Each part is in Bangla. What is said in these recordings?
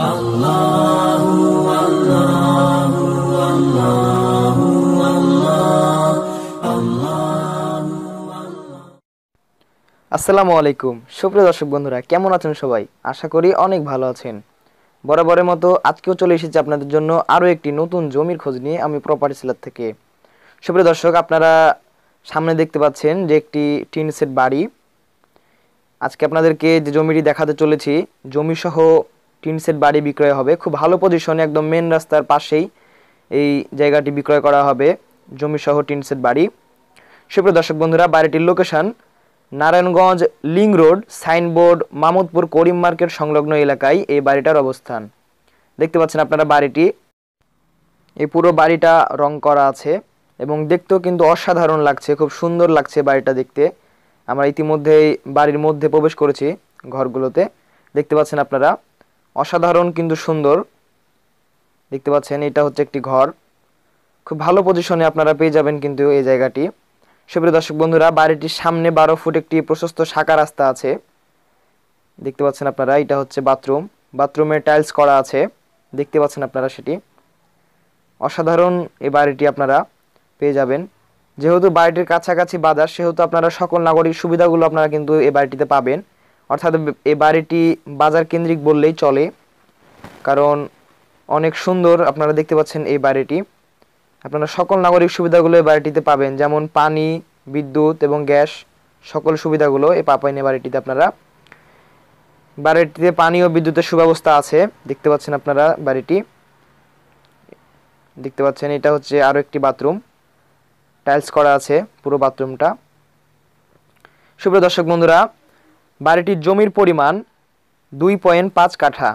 আসসালামু আলাইকুম সুপ্রিয় দর্শক বন্ধুরা কেমন আছেন সবাই আশা করি অনেক ভালো আছেন বরাবরের মতো আজকেও চলে এসেছি আপনাদের জন্য আরও একটি নতুন জমির খোঁজ নিয়ে আমি প্রপার্টি সেলার থেকে সুপ্রিয় দর্শক আপনারা সামনে দেখতে পাচ্ছেন যে একটি টিন সেট বাড়ি আজকে আপনাদেরকে যে জমিটি দেখাতে চলেছি জমিসহ টিন সেট বাড়ি বিক্রয় হবে খুব ভালো পজিশনে একদম মেন রাস্তার পাশেই এই জায়গাটি বিক্রয় করা হবে জমিসহ টিন সেট বাড়ি সুপ্রিয় দর্শক বন্ধুরা বাড়িটির location Narayanganj link road signboard Mamudpur Karim market সংলগ্ন এলাকায় এই বাড়িটার অবস্থান দেখতে পাচ্ছেন আপনারা বাড়িটি এই পুরো বাড়িটা রং করা আছে এবং দেখতেও কিন্তু অসাধারণ লাগছে খুব সুন্দর লাগছে বাড়িটা দেখতে আমরা ইতিমধ্যেই বাড়ির মধ্যে প্রবেশ করেছি ঘরগুলোতে দেখতে পাচ্ছেন আপনারা অসাধারণ কিন্তু সুন্দর দেখতে পাচ্ছেন এটা হচ্ছে একটি ঘর খুব ভালো পজিশনে আপনারা পেয়ে যাবেন কিন্তু এই জায়গাটি সুপ্রিয় দর্শক বন্ধুরা বাড়িটির সামনে বারো ফুট একটি প্রশস্ত শাখা রাস্তা আছে দেখতে পাচ্ছেন আপনারা এটা হচ্ছে বাথরুম বাথরুমে টাইলস করা আছে দেখতে পাচ্ছেন আপনারা সেটি অসাধারণ এই বাড়িটি আপনারা পেয়ে যাবেন যেহেতু বাড়িটির কাছাকাছি বাজার সেহেতু আপনারা সকল নাগরিক সুবিধাগুলো আপনারা কিন্তু এই বাড়িটিতে পাবেন অর্থাৎ এ বাড়িটি বাজার কেন্দ্রিক বললেই চলে কারণ অনেক সুন্দর আপনারা দেখতে পাচ্ছেন এই বাড়িটি আপনারা সকল নাগরিক সুবিধাগুলো এই বাড়িটিতে পাবেন যেমন পানি বিদ্যুৎ এবং গ্যাস সকল সুবিধাগুলো এই পাপাইনে বাড়িটিতে আপনারা বাড়িটিতে পানি ও বিদ্যুতের সুব্যবস্থা আছে দেখতে পাচ্ছেন আপনারা বাড়িটি দেখতে পাচ্ছেন এটা হচ্ছে আরও একটি বাথরুম টাইলস করা আছে পুরো বাথরুমটা সুপ্রিয় দর্শক বন্ধুরা বাড়িটির জমির পরিমাণ দুই পয়েন্ট পাঁচ কাঠা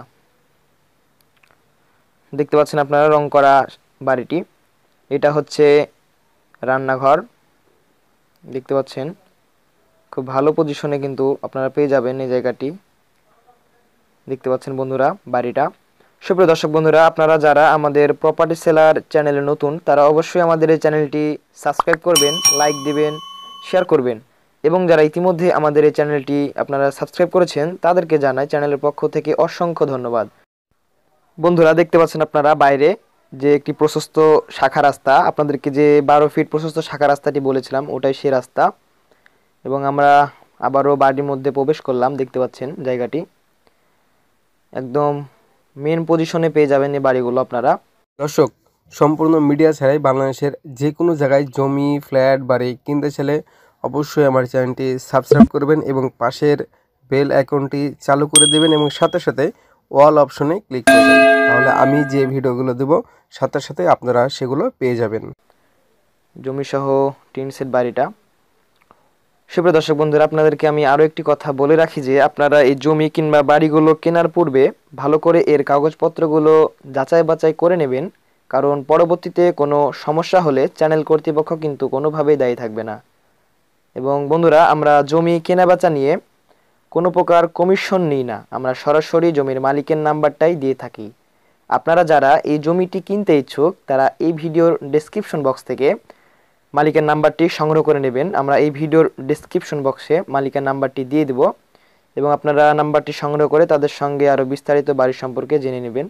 দেখতে পাচ্ছেন আপনারা রং করা বাড়িটি এটা হচ্ছে রান্নাঘর দেখতে পাচ্ছেন খুব ভালো পজিশনে কিন্তু আপনারা পেয়ে যাবেন এই জায়গাটি দেখতে পাচ্ছেন বন্ধুরা বাড়িটা সুপ্রিয় দর্শক বন্ধুরা আপনারা যারা আমাদের প্রপার্টি সেলার চ্যানেলে নতুন তারা অবশ্যই আমাদের এই চ্যানেলটি সাবস্ক্রাইব করবেন লাইক দিবেন শেয়ার করবেন এবং যারা ইতিমধ্যে আমাদের এই চ্যানেলটি আপনারা সাবস্ক্রাইব করেছেন তাদেরকে জানাই চ্যানেলের পক্ষ থেকে অসংখ্য ধন্যবাদ বন্ধুরা দেখতে পাচ্ছেন আপনারা বাইরে যে একটি প্রশস্ত শাখা রাস্তা আপনাদেরকে যে বারো ফিট প্রশস্ত শাখা রাস্তাটি বলেছিলাম ওটাই সে রাস্তা এবং আমরা আবারও বাড়ির মধ্যে প্রবেশ করলাম দেখতে পাচ্ছেন জায়গাটি একদম মেন পজিশনে পেয়ে যাবেন এই বাড়িগুলো আপনারা দর্শক সম্পূর্ণ মিডিয়া ছাড়াই বাংলাদেশের যে কোনো জায়গায় জমি ফ্ল্যাট বাড়ি কিনতে চাইলে অবশ্যই আমার চ্যানেলটি সাবস্ক্রাইব করবেন এবং পাশের বেল অ্যাকাউন্টটি চালু করে দেবেন এবং সাথে সাথে ওয়াল অপশনে ক্লিক করবেন তাহলে আমি যে ভিডিওগুলো দেব সাথে সাথে আপনারা সেগুলো পেয়ে যাবেন জমিসহ টিন বাড়িটা সুপ্রিয় দর্শক বন্ধুরা আপনাদেরকে আমি আরও একটি কথা বলে রাখি যে আপনারা এই জমি কিংবা বাড়িগুলো কেনার পূর্বে ভালো করে এর কাগজপত্রগুলো যাচাই বাছাই করে নেবেন কারণ পরবর্তীতে কোনো সমস্যা হলে চ্যানেল কর্তৃপক্ষ কিন্তু কোনোভাবেই দায়ী থাকবে না এবং বন্ধুরা আমরা জমি কেনা বেচা নিয়ে কোনো প্রকার কমিশন নিই না আমরা সরাসরি জমির মালিকের নাম্বারটাই দিয়ে থাকি আপনারা যারা এই জমিটি কিনতে ইচ্ছুক তারা এই ভিডিওর ডেসক্রিপশন বক্স থেকে মালিকের নাম্বারটি সংগ্রহ করে নেবেন আমরা এই ভিডিওর ডেসক্রিপশন বক্সে মালিকের নাম্বারটি দিয়ে দেব এবং আপনারা নাম্বারটি সংগ্রহ করে তাদের সঙ্গে আরও বিস্তারিত বাড়ি সম্পর্কে জেনে নেবেন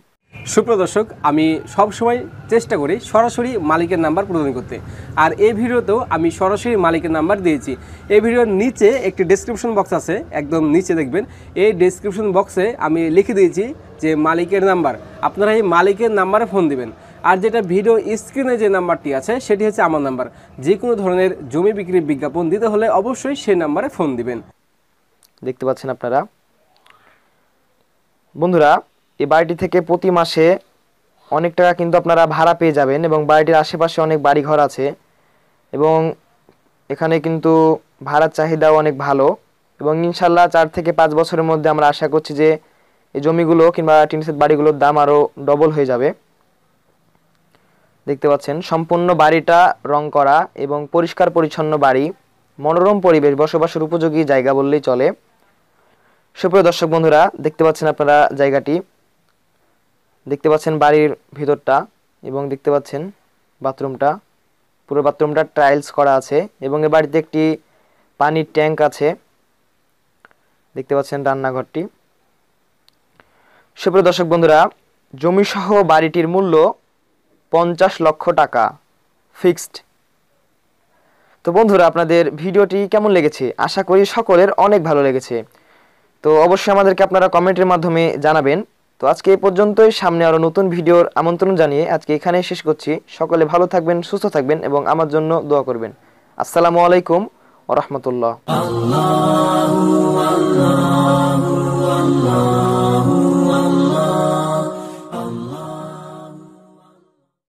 সুপ্রদর্শক আমি সব সময় চেষ্টা করি সরাসরি মালিকের নাম্বার প্রদান করতে আর এই ভিডিওতেও আমি সরাসরি মালিকের নাম্বার দিয়েছি এই ভিডিওর নিচে একটি ডিসক্রিপশন বক্স আছে একদম নিচে দেখবেন এই ডিসক্রিপশন বক্সে আমি লিখে দিয়েছি যে মালিকের নাম্বার আপনারা এই মালিকের নাম্বারে ফোন দিবেন আর যেটা ভিডিও স্ক্রিনে যে নাম্বারটি আছে সেটি হচ্ছে আমার নাম্বার যে কোনো ধরনের জমি বিক্রির বিজ্ঞাপন দিতে হলে অবশ্যই সেই নাম্বারে ফোন দিবেন দেখতে পাচ্ছেন আপনারা বন্ধুরা এই বাড়িটি থেকে প্রতি মাসে অনেক টাকা কিন্তু আপনারা ভাড়া পেয়ে যাবেন এবং বাড়িটির আশেপাশে অনেক বাড়িঘর আছে এবং এখানে কিন্তু ভাড়ার চাহিদাও অনেক ভালো এবং ইনশাল্লাহ চার থেকে পাঁচ বছরের মধ্যে আমরা আশা করছি যে এই জমিগুলো কিংবা টিনসেট বাড়িগুলোর দাম আরও ডবল হয়ে যাবে দেখতে পাচ্ছেন সম্পূর্ণ বাড়িটা রং করা এবং পরিষ্কার পরিচ্ছন্ন বাড়ি মনোরম পরিবেশ বসবাসের উপযোগী জায়গা বললেই চলে সুপ্রিয় দর্শক বন্ধুরা দেখতে পাচ্ছেন আপনারা জায়গাটি দেখতে পাচ্ছেন বাড়ির ভিতরটা এবং দেখতে পাচ্ছেন বাথরুমটা পুরো বাথরুমটা টাইলস করা আছে এবং এ বাড়িতে একটি পানির ট্যাঙ্ক আছে দেখতে পাচ্ছেন রান্নাঘরটি সুপ্র দর্শক বন্ধুরা জমিসহ বাড়িটির মূল্য পঞ্চাশ লক্ষ টাকা ফিক্সড তো বন্ধুরা আপনাদের ভিডিওটি কেমন লেগেছে আশা করি সকলের অনেক ভালো লেগেছে তো অবশ্যই আমাদেরকে আপনারা কমেন্টের মাধ্যমে জানাবেন তো আজকে এই পর্যন্তই সামনে আরও নতুন ভিডিওর আমন্ত্রণ জানিয়ে আজকে এখানে শেষ করছি সকলে ভালো থাকবেন সুস্থ থাকবেন এবং আমার জন্য দোয়া করবেন আসসালামু আলাইকুম ও রহমতুল্লাহ